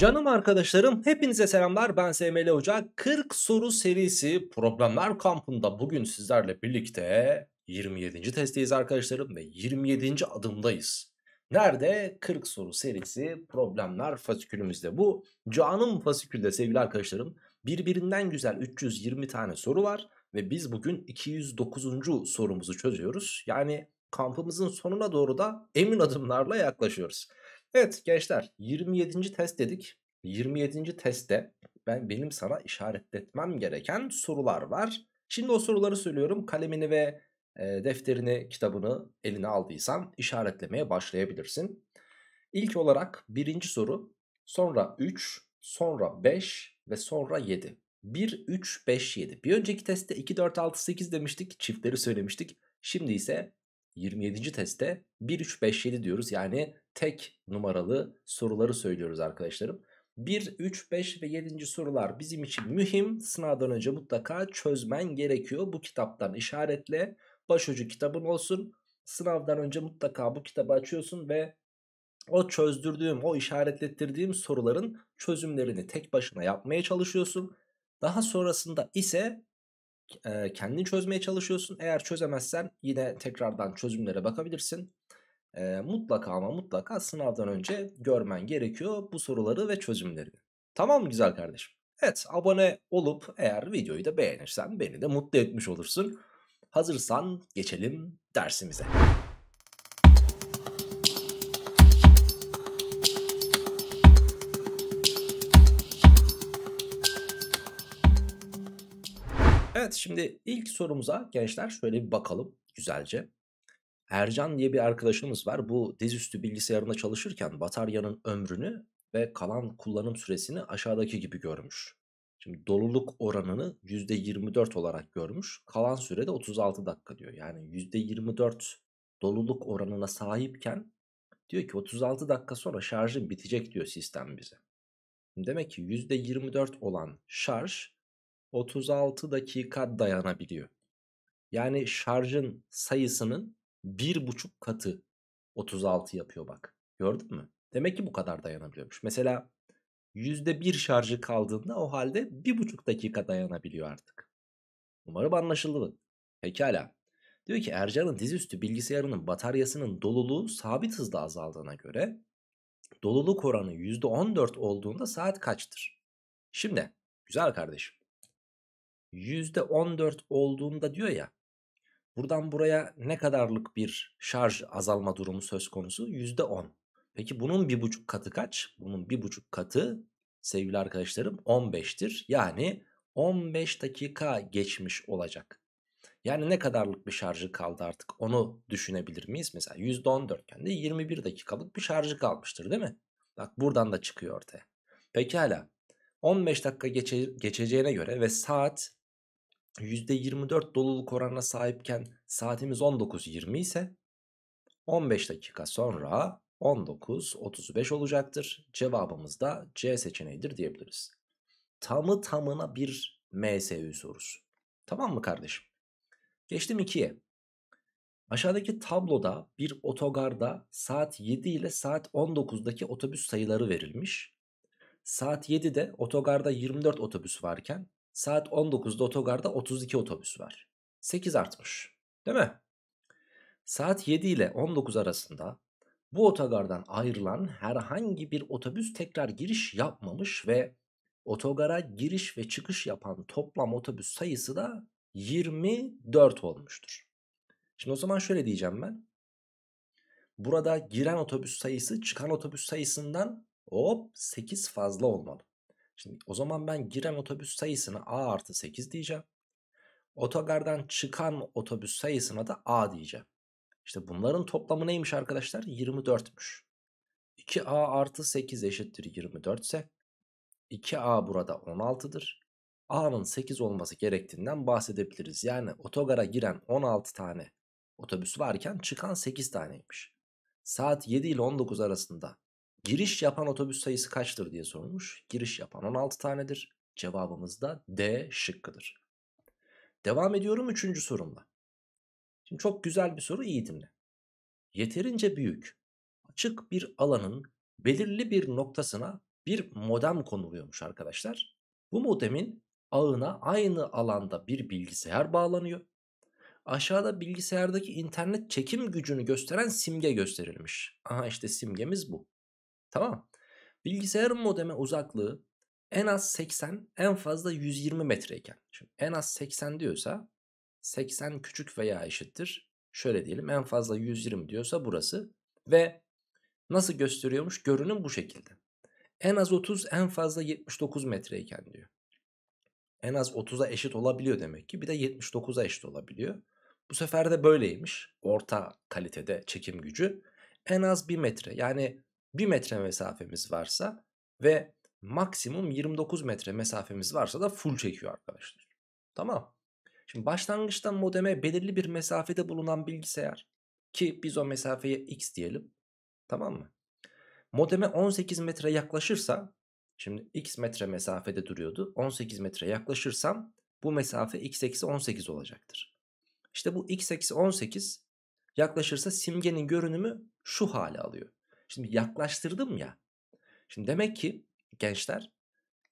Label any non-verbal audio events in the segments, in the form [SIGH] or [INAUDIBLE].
Canım arkadaşlarım hepinize selamlar ben SML Hoca 40 soru serisi problemler kampında bugün sizlerle birlikte 27. testteyiz arkadaşlarım ve 27. adımdayız. Nerede? 40 soru serisi problemler fasikülümüzde bu. Canım fasikülde sevgili arkadaşlarım birbirinden güzel 320 tane soru var ve biz bugün 209. sorumuzu çözüyoruz. Yani kampımızın sonuna doğru da emin adımlarla yaklaşıyoruz. Evet gençler 27. test dedik. 27. testte ben benim sana işaretletmem gereken sorular var. Şimdi o soruları söylüyorum. Kalemini ve e, defterini, kitabını eline aldıysan işaretlemeye başlayabilirsin. İlk olarak birinci soru, sonra 3, sonra 5 ve sonra 7. 1, 3, 5, 7. Bir önceki testte 2, 4, 6, 8 demiştik. Çiftleri söylemiştik. Şimdi ise 27. testte 1, 3, 5, 7 diyoruz. Yani tek numaralı soruları söylüyoruz arkadaşlarım. 1, 3, 5 ve 7. sorular bizim için mühim. Sınavdan önce mutlaka çözmen gerekiyor. Bu kitaptan işaretle başucu kitabın olsun. Sınavdan önce mutlaka bu kitabı açıyorsun ve o çözdürdüğüm, o işaretlettirdiğim soruların çözümlerini tek başına yapmaya çalışıyorsun. Daha sonrasında ise e, kendini çözmeye çalışıyorsun. Eğer çözemezsen yine tekrardan çözümlere bakabilirsin e, mutlaka ama mutlaka sınavdan önce görmen gerekiyor bu soruları ve çözümlerini. Tamam mı güzel kardeşim? Evet abone olup eğer videoyu da beğenirsen beni de mutlu etmiş olursun. Hazırsan geçelim dersimize. Evet şimdi ilk sorumuza gençler şöyle bir bakalım güzelce. Ercan diye bir arkadaşımız var. Bu dizüstü bilgisayarında çalışırken bataryanın ömrünü ve kalan kullanım süresini aşağıdaki gibi görmüş. Şimdi doluluk oranını %24 olarak görmüş. Kalan süre de 36 dakika diyor. Yani %24 doluluk oranına sahipken diyor ki 36 dakika sonra şarjın bitecek diyor sistem bize. Demek ki %24 olan şarj 36 dakika dayanabiliyor. Yani şarjın sayısının bir buçuk katı 36 yapıyor bak. Gördün mü? Demek ki bu kadar dayanabiliyormuş. Mesela yüzde bir şarjı kaldığında o halde bir buçuk dakika dayanabiliyor artık. Umarım anlaşıldı. Pekala. Diyor ki Ercan'ın dizüstü bilgisayarının bataryasının doluluğu sabit hızda azaldığına göre doluluk oranı %14 olduğunda saat kaçtır? Şimdi güzel kardeşim. %14 olduğunda diyor ya Buradan buraya ne kadarlık bir şarj azalma durumu söz konusu? %10. Peki bunun bir buçuk katı kaç? Bunun bir buçuk katı sevgili arkadaşlarım 15'tir. Yani 15 dakika geçmiş olacak. Yani ne kadarlık bir şarjı kaldı artık onu düşünebilir miyiz? Mesela %14 iken de 21 dakikalık bir şarjı kalmıştır değil mi? Bak buradan da çıkıyor ortaya. Pekala 15 dakika geçe, geçeceğine göre ve saat %24 doluluk oranına sahipken saatimiz 19.20 ise 15 dakika sonra 19.35 olacaktır. Cevabımız da C seçeneğidir diyebiliriz. Tamı tamına bir MSÜ sorusu. Tamam mı kardeşim? Geçtim 2'ye. Aşağıdaki tabloda bir otogarda saat 7 ile saat 19'daki otobüs sayıları verilmiş. Saat 7'de otogarda 24 otobüs varken Saat 19'da otogarda 32 otobüs var. 8 artmış. Değil mi? Saat 7 ile 19 arasında bu otogardan ayrılan herhangi bir otobüs tekrar giriş yapmamış ve otogara giriş ve çıkış yapan toplam otobüs sayısı da 24 olmuştur. Şimdi o zaman şöyle diyeceğim ben. Burada giren otobüs sayısı çıkan otobüs sayısından hop 8 fazla olmalı. Şimdi o zaman ben giren otobüs sayısına A artı 8 diyeceğim. Otogardan çıkan otobüs sayısına da A diyeceğim. İşte bunların toplamı neymiş arkadaşlar? 24'müş. 2A artı 8 eşittir 24 ise 2A burada 16'dır. A'nın 8 olması gerektiğinden bahsedebiliriz. Yani otogara giren 16 tane otobüs varken çıkan 8 taneymiş. Saat 7 ile 19 arasında Giriş yapan otobüs sayısı kaçtır diye sormuş. Giriş yapan 16 tanedir. Cevabımız da D şıkkıdır. Devam ediyorum 3. sorumla. Şimdi çok güzel bir soru iyi dinle. Yeterince büyük, açık bir alanın belirli bir noktasına bir modem konuluyormuş arkadaşlar. Bu modemin ağına aynı alanda bir bilgisayar bağlanıyor. Aşağıda bilgisayardaki internet çekim gücünü gösteren simge gösterilmiş. Aha işte simgemiz bu. Tamam Bilgisayar modeme uzaklığı en az 80 en fazla 120 metreyken. Şimdi en az 80 diyorsa 80 küçük veya eşittir. Şöyle diyelim en fazla 120 diyorsa burası. Ve nasıl gösteriyormuş? Görünüm bu şekilde. En az 30 en fazla 79 metreyken diyor. En az 30'a eşit olabiliyor demek ki. Bir de 79'a eşit olabiliyor. Bu sefer de böyleymiş. Orta kalitede çekim gücü. En az 1 metre yani 1 metre mesafemiz varsa ve maksimum 29 metre mesafemiz varsa da full çekiyor arkadaşlar. Tamam. Şimdi başlangıçtan modeme belirli bir mesafede bulunan bilgisayar ki biz o mesafeye x diyelim. Tamam mı? Modeme 18 metre yaklaşırsa şimdi x metre mesafede duruyordu. 18 metre yaklaşırsam bu mesafe x eksi 18 olacaktır. İşte bu x eksi 18 yaklaşırsa simgenin görünümü şu hale alıyor. Şimdi yaklaştırdım ya. Şimdi demek ki gençler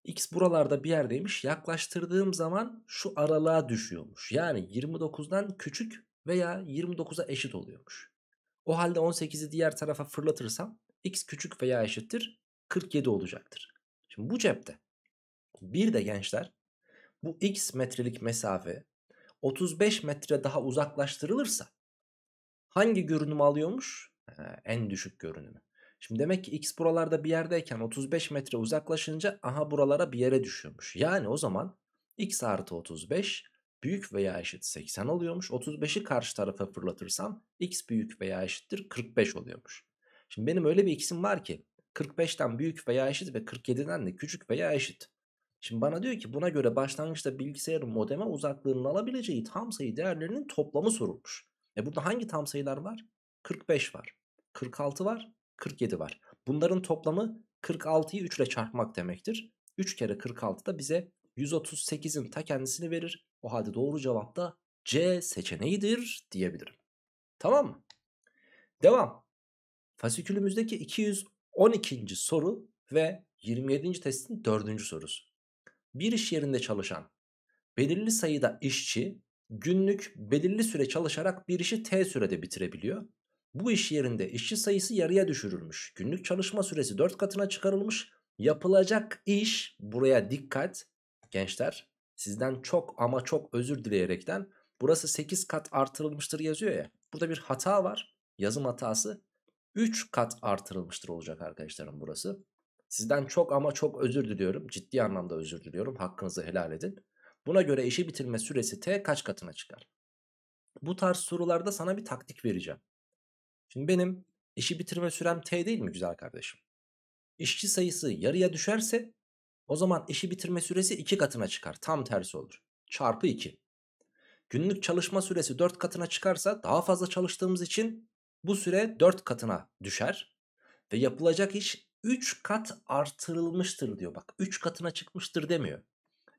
x buralarda bir yerdeymiş. Yaklaştırdığım zaman şu aralığa düşüyormuş. Yani 29'dan küçük veya 29'a eşit oluyormuş. O halde 18'i diğer tarafa fırlatırsam x küçük veya eşittir 47 olacaktır. Şimdi bu cepte bir de gençler bu x metrelik mesafe 35 metre daha uzaklaştırılırsa hangi görünüm alıyormuş? en düşük görünümü. Şimdi demek ki x buralarda bir yerdeyken 35 metre uzaklaşınca aha buralara bir yere düşüyormuş. Yani o zaman x artı 35 büyük veya eşit 80 oluyormuş. 35'i karşı tarafa fırlatırsam x büyük veya eşittir 45 oluyormuş. Şimdi benim öyle bir x'im var ki 45'ten büyük veya eşit ve 47'den de küçük veya eşit. Şimdi bana diyor ki buna göre başlangıçta bilgisayarın modeme uzaklığının alabileceği tam sayı değerlerinin toplamı sorulmuş. E burada hangi tam sayılar var? 45 var. 46 var. 47 var. Bunların toplamı 46'yı 3 ile çarpmak demektir. 3 kere 46 da bize 138'in ta kendisini verir. O halde doğru cevap da C seçeneğidir diyebilirim. Tamam mı? Devam. Fasikülümüzdeki 212. soru ve 27. testin 4. sorusu. Bir iş yerinde çalışan belirli sayıda işçi günlük belirli süre çalışarak bir işi T sürede bitirebiliyor. Bu iş yerinde işçi sayısı yarıya düşürülmüş. Günlük çalışma süresi 4 katına çıkarılmış. Yapılacak iş buraya dikkat gençler sizden çok ama çok özür dileyerekten burası 8 kat artırılmıştır yazıyor ya. Burada bir hata var yazım hatası 3 kat artırılmıştır olacak arkadaşlarım burası. Sizden çok ama çok özür diliyorum ciddi anlamda özür diliyorum hakkınızı helal edin. Buna göre işi bitirme süresi T kaç katına çıkar? Bu tarz sorularda sana bir taktik vereceğim. Şimdi benim işi bitirme sürem T değil mi güzel kardeşim? İşçi sayısı yarıya düşerse o zaman işi bitirme süresi 2 katına çıkar. Tam tersi olur. Çarpı 2. Günlük çalışma süresi 4 katına çıkarsa daha fazla çalıştığımız için bu süre 4 katına düşer. Ve yapılacak iş 3 kat artırılmıştır diyor. Bak 3 katına çıkmıştır demiyor.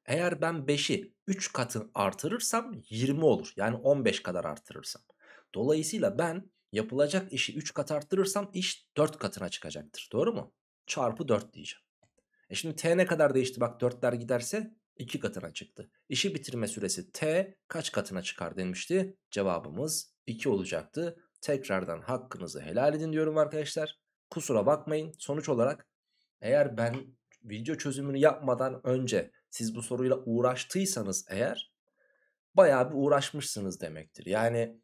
Eğer ben 5'i 3 katın artırırsam 20 olur. Yani 15 kadar artırırsam. Dolayısıyla ben yapılacak işi 3 kat arttırırsam iş 4 katına çıkacaktır. Doğru mu? Çarpı 4 diyeceğim. E şimdi t ne kadar değişti? Bak 4'ler giderse 2 katına çıktı. İşi bitirme süresi t kaç katına çıkar denmişti? Cevabımız 2 olacaktı. Tekrardan hakkınızı helal edin diyorum arkadaşlar. Kusura bakmayın. Sonuç olarak eğer ben video çözümünü yapmadan önce siz bu soruyla uğraştıysanız eğer bayağı bir uğraşmışsınız demektir. Yani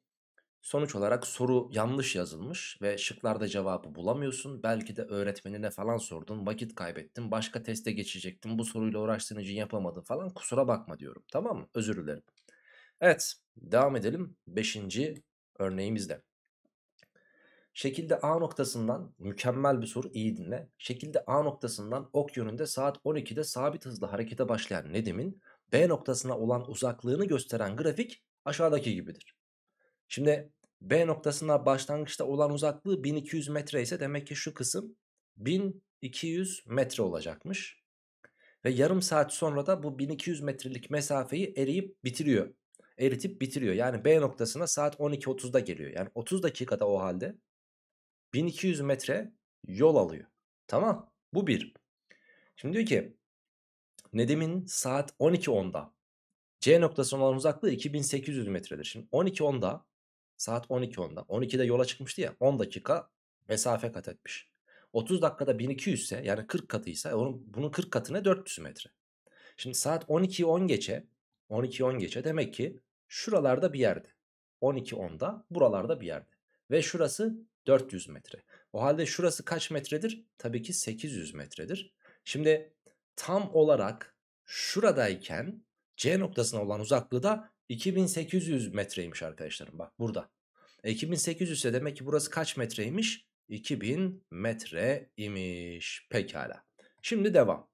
Sonuç olarak soru yanlış yazılmış ve şıklarda cevabı bulamıyorsun. Belki de öğretmenine falan sordun, vakit kaybettin, başka teste geçecektin, bu soruyla uğraştığın için yapamadın falan kusura bakma diyorum. Tamam mı? Özür dilerim. Evet, devam edelim beşinci örneğimizde. Şekilde A noktasından mükemmel bir soru iyi dinle. Şekilde A noktasından ok yönünde saat 12'de sabit hızla harekete başlayan Nedim'in B noktasına olan uzaklığını gösteren grafik aşağıdaki gibidir. Şimdi B noktasına başlangıçta olan uzaklığı 1200 metre ise demek ki şu kısım 1200 metre olacakmış. Ve yarım saat sonra da bu 1200 metrelik mesafeyi eriyip bitiriyor. Eritip bitiriyor. Yani B noktasına saat 12.30'da geliyor. Yani 30 dakikada o halde 1200 metre yol alıyor. Tamam bu bir. Şimdi diyor ki Nedim'in saat 12.10'da C noktasına olan uzaklığı 2800 metredir. Şimdi 12.10'da Saat 12 onda, 12'de yola çıkmıştı ya 10 dakika mesafe kat etmiş. 30 dakikada 1200 ise yani 40 katıysa e, onun, bunun 40 katına 400 metre. Şimdi saat 12 10 geçe 12 10 geçe demek ki şuralarda bir yerde. 12 10'da buralarda bir yerde. Ve şurası 400 metre. O halde şurası kaç metredir? Tabii ki 800 metredir. Şimdi tam olarak şuradayken C noktasına olan uzaklığı da 2800 metreymiş arkadaşlarım bak burada. E 2800 ise demek ki burası kaç metreymiş? 2000 metre imiş. Pekala. Şimdi devam.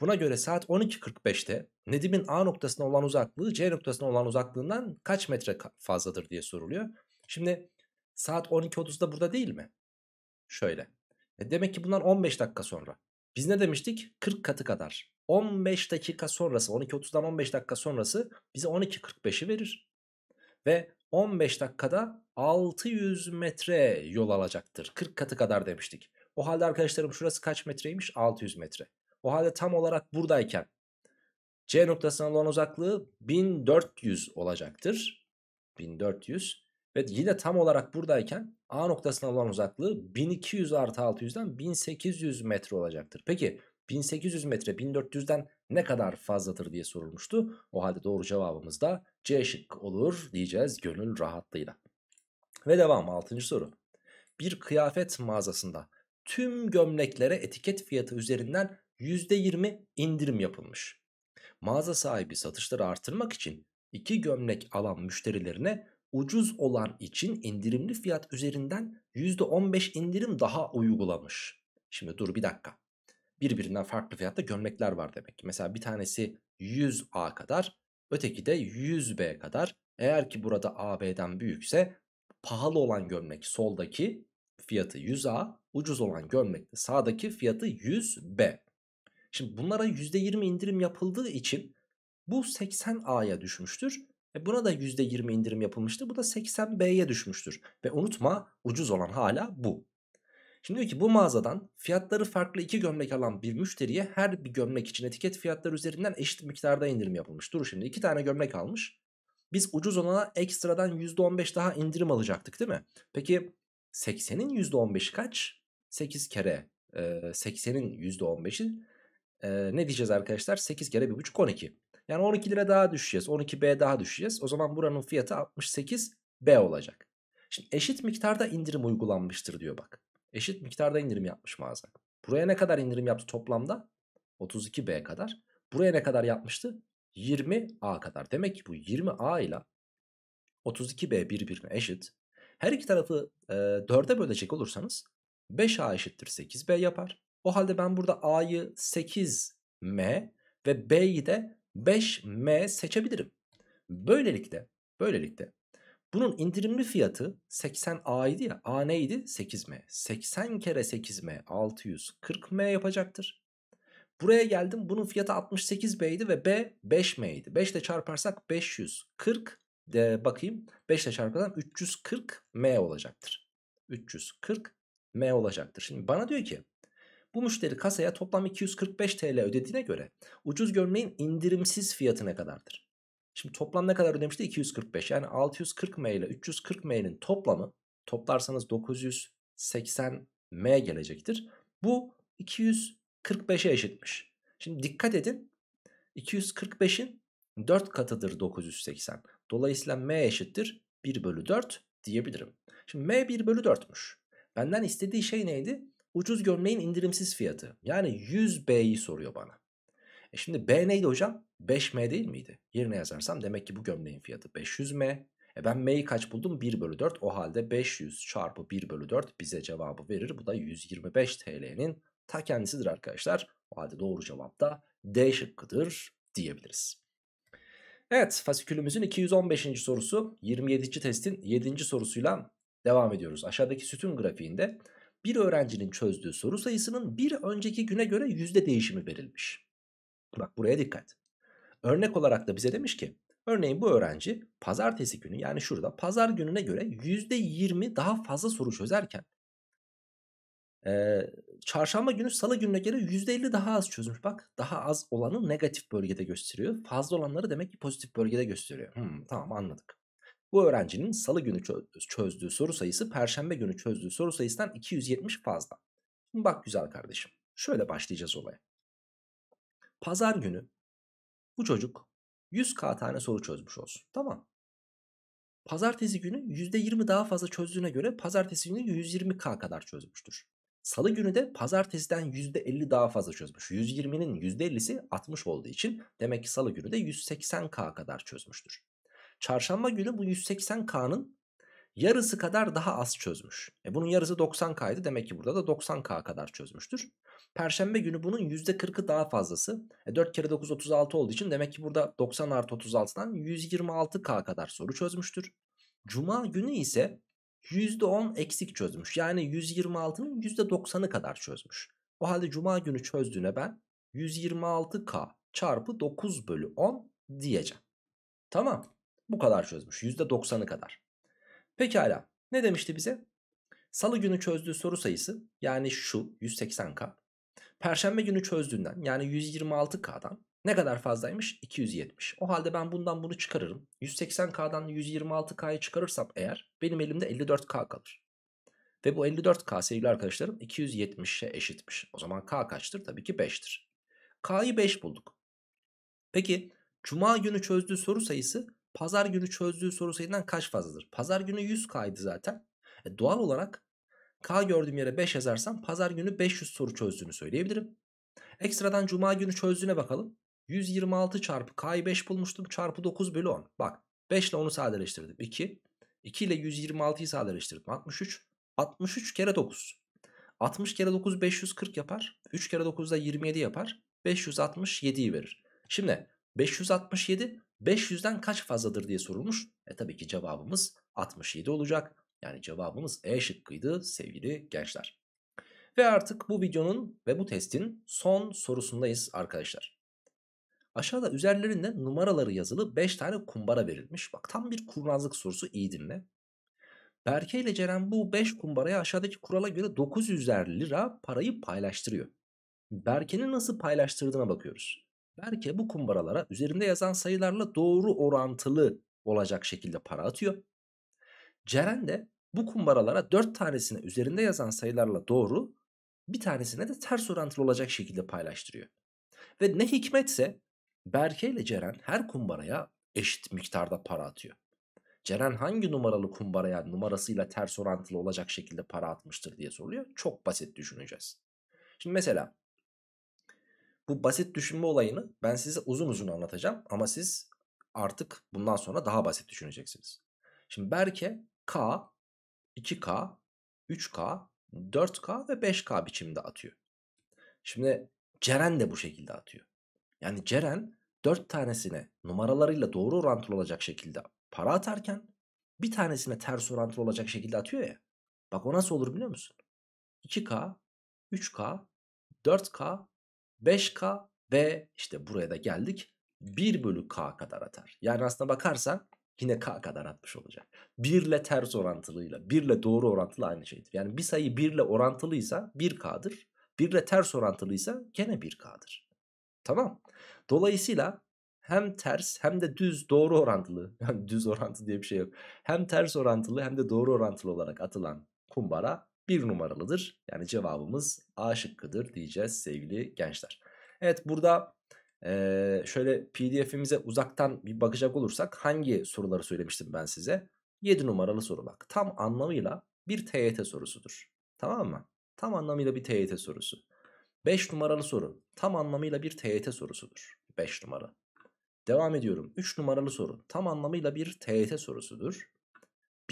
Buna göre saat 12.45'te Nedim'in A noktasına olan uzaklığı C noktasına olan uzaklığından kaç metre fazladır diye soruluyor. Şimdi saat 12.30'da burada değil mi? Şöyle. E demek ki bundan 15 dakika sonra. Biz ne demiştik? 40 katı kadar. 15 dakika sonrası 12.30'dan 15 dakika sonrası bize 12.45'i verir. Ve 15 dakikada 600 metre yol alacaktır. 40 katı kadar demiştik. O halde arkadaşlarım şurası kaç metreymiş? 600 metre. O halde tam olarak buradayken C noktasına olan uzaklığı 1400 olacaktır. 1400 ve yine tam olarak buradayken A noktasına olan uzaklığı 1200 artı 600'den 1800 metre olacaktır. Peki 1800 metre 1400'den ne kadar fazladır diye sorulmuştu. O halde doğru cevabımız da C şık olur diyeceğiz gönül rahatlığıyla. Ve devam 6. soru. Bir kıyafet mağazasında tüm gömleklere etiket fiyatı üzerinden %20 indirim yapılmış. Mağaza sahibi satışları artırmak için iki gömlek alan müşterilerine ucuz olan için indirimli fiyat üzerinden %15 indirim daha uygulamış. Şimdi dur bir dakika. Birbirinden farklı fiyatta gömlekler var demek ki. Mesela bir tanesi 100A kadar, öteki de 100B kadar. Eğer ki burada AB'den büyükse pahalı olan gömlek soldaki fiyatı 100A, ucuz olan gömlek sağdaki fiyatı 100B. Şimdi bunlara %20 indirim yapıldığı için bu 80A'ya düşmüştür. E buna da %20 indirim yapılmıştı. Bu da 80B'ye düşmüştür. Ve unutma ucuz olan hala bu. Şimdi diyor ki bu mağazadan fiyatları farklı iki gömlek alan bir müşteriye her bir gömlek için etiket fiyatları üzerinden eşit miktarda indirim yapılmış. Dur şimdi iki tane gömlek almış. Biz ucuz olana ekstradan %15 daha indirim alacaktık değil mi? Peki 80'in %15'i kaç? 8 kere e, 80'in %15'i e, ne diyeceğiz arkadaşlar? 8 kere 1.5 12. Yani 12 lira daha düşeceğiz. 12B daha düşeceğiz. O zaman buranın fiyatı 68B olacak. Şimdi eşit miktarda indirim uygulanmıştır diyor bak. Eşit miktarda indirim yapmış mağaza. Buraya ne kadar indirim yaptı toplamda? 32B kadar. Buraya ne kadar yapmıştı? 20A kadar. Demek ki bu 20A ile 32B birbirine eşit. Her iki tarafı e, 4'e bölecek olursanız 5A eşittir 8B yapar. O halde ben burada A'yı 8M ve B'yi de 5M seçebilirim. Böylelikle, böylelikle bunun indirimli fiyatı 80A idi ya. A neydi? 8M. 80 kere 8M 640M yapacaktır. Buraya geldim. Bunun fiyatı 68B'ydi ve B 5M'ydi. 5 ile çarparsak 540 de bakayım. 5 ile çarparsam 340M olacaktır. 340 M olacaktır. Şimdi bana diyor ki bu müşteri kasaya toplam 245 TL ödediğine göre ucuz görmeyin indirimsiz fiyatı ne kadardır? Şimdi toplam ne kadar ödemişti? 245. Yani 640 M ile 340 M'nin toplamı toplarsanız 980 M gelecektir. Bu 245'e eşitmiş. Şimdi dikkat edin. 245'in 4 katıdır 980. Dolayısıyla M eşittir 1 bölü 4 diyebilirim. Şimdi M 1 bölü 4'müş. Benden istediği şey neydi? Ucuz gömleğin indirimsiz fiyatı. Yani 100 B'yi soruyor bana. E şimdi B neydi hocam? 5M değil miydi? Yerine yazarsam demek ki bu gömleğin fiyatı 500M. E ben M'yi kaç buldum? 1 bölü 4. O halde 500 çarpı 1 bölü 4 bize cevabı verir. Bu da 125 TL'nin ta kendisidir arkadaşlar. O halde doğru cevap da D şıkkıdır diyebiliriz. Evet fasikülümüzün 215. sorusu 27. testin 7. sorusuyla devam ediyoruz. Aşağıdaki sütun grafiğinde bir öğrencinin çözdüğü soru sayısının bir önceki güne göre yüzde değişimi verilmiş. Bak buraya dikkat. Örnek olarak da bize demiş ki örneğin bu öğrenci pazartesi günü yani şurada pazar gününe göre yüzde yirmi daha fazla soru çözerken e, çarşamba günü salı gününe göre yüzde elli daha az çözmüş. Bak daha az olanı negatif bölgede gösteriyor. Fazla olanları demek ki pozitif bölgede gösteriyor. Hmm, tamam anladık. Bu öğrencinin salı günü çözdüğü soru sayısı perşembe günü çözdüğü soru sayısından 270 fazla. Şimdi bak güzel kardeşim. Şöyle başlayacağız olaya. Pazar günü bu çocuk 100k tane soru çözmüş olsun. Tamam. Pazartesi günü %20 daha fazla çözdüğüne göre pazartesi günü 120k kadar çözmüştür. Salı günü de pazartesiden %50 daha fazla çözmüş. 120'nin %50'si 60 olduğu için demek ki salı günü de 180k kadar çözmüştür. Çarşamba günü bu 180K'nın yarısı kadar daha az çözmüş. E bunun yarısı 90K'ydı demek ki burada da 90K kadar çözmüştür. Perşembe günü bunun %40'ı daha fazlası. E 4 kere 9 36 olduğu için demek ki burada 90 artı 36'dan 126K kadar soru çözmüştür. Cuma günü ise %10 eksik çözmüş. Yani 126'nın %90'ı kadar çözmüş. O halde cuma günü çözdüğüne ben 126K çarpı 9 bölü 10 diyeceğim. Tamam. Bu kadar çözmüş. %90'ı kadar. Pekala. Ne demişti bize? Salı günü çözdüğü soru sayısı yani şu 180K. Perşembe günü çözdüğünden yani 126K'dan ne kadar fazlaymış? 270. O halde ben bundan bunu çıkarırım. 180K'dan 126K'yı çıkarırsam eğer benim elimde 54K kalır. Ve bu 54K sevgili arkadaşlarım 270'e eşitmiş. O zaman K kaçtır? Tabii ki 5'tir. K'yı 5 bulduk. Peki Cuma günü çözdüğü soru sayısı pazar günü çözdüğü soru sayından kaç fazladır? Pazar günü 100 kaydı zaten. E doğal olarak K gördüğüm yere 5 yazarsam pazar günü 500 soru çözdüğünü söyleyebilirim. Ekstradan cuma günü çözdüğüne bakalım. 126 çarpı K'yı 5 bulmuştum çarpı 9 bölü 10. Bak 5 ile 10'u sadeleştirdim 2. 2 ile 126'yı sadeleştirdim 63. 63 kere 9. 60 kere 9 540 yapar. 3 kere 9 da 27 yapar. 567'yi verir. Şimdi 567 500'den kaç fazladır diye sorulmuş. E tabii ki cevabımız 67 olacak. Yani cevabımız E şıkkıydı sevgili gençler. Ve artık bu videonun ve bu testin son sorusundayız arkadaşlar. Aşağıda üzerlerinde numaraları yazılı 5 tane kumbara verilmiş. Bak tam bir kurnazlık sorusu iyi dinle. Berke ile Ceren bu 5 kumbaraya aşağıdaki kurala göre 900'er lira parayı paylaştırıyor. Berke'nin nasıl paylaştırdığına bakıyoruz. Berke bu kumbaralara üzerinde yazan sayılarla doğru orantılı olacak şekilde para atıyor. Ceren de bu kumbaralara 4 tanesine üzerinde yazan sayılarla doğru, bir tanesine de ters orantılı olacak şekilde paylaştırıyor. Ve ne hikmetse Berke ile Ceren her kumbaraya eşit miktarda para atıyor. Ceren hangi numaralı kumbaraya numarasıyla ters orantılı olacak şekilde para atmıştır diye soruluyor. Çok basit düşüneceğiz. Şimdi mesela bu basit düşünme olayını ben size uzun uzun anlatacağım ama siz artık bundan sonra daha basit düşüneceksiniz. Şimdi Berke K, 2K, 3K, 4K ve 5K biçiminde atıyor. Şimdi Ceren de bu şekilde atıyor. Yani Ceren 4 tanesine numaralarıyla doğru orantılı olacak şekilde para atarken bir tanesine ters orantılı olacak şekilde atıyor ya. Bak o nasıl olur biliyor musun? 2K, 3K, 4K 5K ve işte buraya da geldik 1 bölü K kadar atar. Yani aslına bakarsan yine K kadar atmış olacak. 1 ile ters orantılıyla 1 ile doğru orantılı aynı şeydir. Yani bir sayı 1 ile orantılıysa 1K'dır. 1 ile ters orantılıysa gene 1K'dır. Tamam. Dolayısıyla hem ters hem de düz doğru orantılı [LAUGHS] yani düz orantı diye bir şey yok. Hem ters orantılı hem de doğru orantılı olarak atılan kumbara bir numaralıdır. Yani cevabımız A şıkkıdır diyeceğiz sevgili gençler. Evet burada ee, şöyle pdf'imize uzaktan bir bakacak olursak hangi soruları söylemiştim ben size? 7 numaralı soru bak. Tam anlamıyla bir TYT sorusudur. Tamam mı? Tam anlamıyla bir TYT sorusu. 5 numaralı soru tam anlamıyla bir TYT sorusudur. 5 numara. Devam ediyorum. 3 numaralı soru tam anlamıyla bir TYT sorusudur.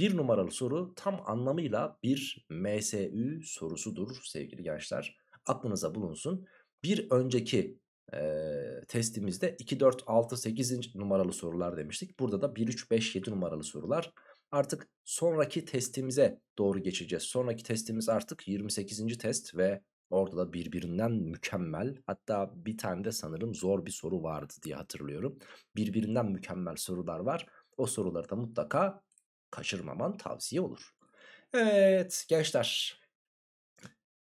Bir numaralı soru tam anlamıyla bir MSÜ sorusudur sevgili gençler. Aklınıza bulunsun. Bir önceki e, testimizde 2, 4, 6, 8. numaralı sorular demiştik. Burada da 1, 3, 5, 7 numaralı sorular. Artık sonraki testimize doğru geçeceğiz. Sonraki testimiz artık 28. test ve orada da birbirinden mükemmel hatta bir tane de sanırım zor bir soru vardı diye hatırlıyorum. Birbirinden mükemmel sorular var. O soruları da mutlaka kaçırmaman tavsiye olur. Evet gençler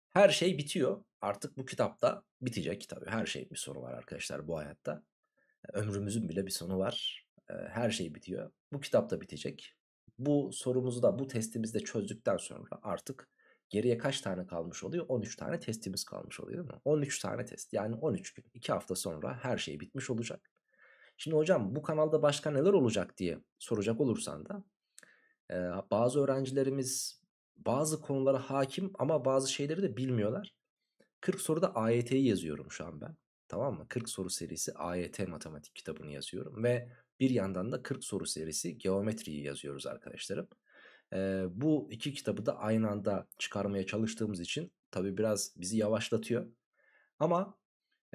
her şey bitiyor. Artık bu kitapta bitecek tabii. Her şey bir sonu var arkadaşlar bu hayatta. Ömrümüzün bile bir sonu var. Ee, her şey bitiyor. Bu kitapta bitecek. Bu sorumuzu da bu testimizde çözdükten sonra artık geriye kaç tane kalmış oluyor? 13 tane testimiz kalmış oluyor değil mi? 13 tane test yani 13 gün 2 hafta sonra her şey bitmiş olacak. Şimdi hocam bu kanalda başka neler olacak diye soracak olursan da ee, bazı öğrencilerimiz bazı konulara hakim ama bazı şeyleri de bilmiyorlar. 40 soruda AYT'yi yazıyorum şu an ben. Tamam mı? 40 soru serisi AYT matematik kitabını yazıyorum ve bir yandan da 40 soru serisi geometriyi yazıyoruz arkadaşlarım. Ee, bu iki kitabı da aynı anda çıkarmaya çalıştığımız için tabi biraz bizi yavaşlatıyor. Ama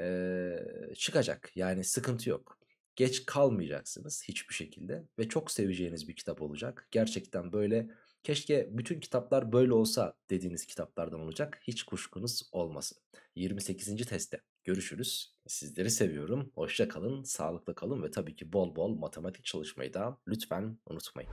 ee, çıkacak yani sıkıntı yok. Geç kalmayacaksınız hiçbir şekilde ve çok seveceğiniz bir kitap olacak. Gerçekten böyle keşke bütün kitaplar böyle olsa dediğiniz kitaplardan olacak. Hiç kuşkunuz olmasın. 28. testte görüşürüz. Sizleri seviyorum. Hoşça kalın, sağlıklı kalın ve tabii ki bol bol matematik çalışmayı da lütfen unutmayın.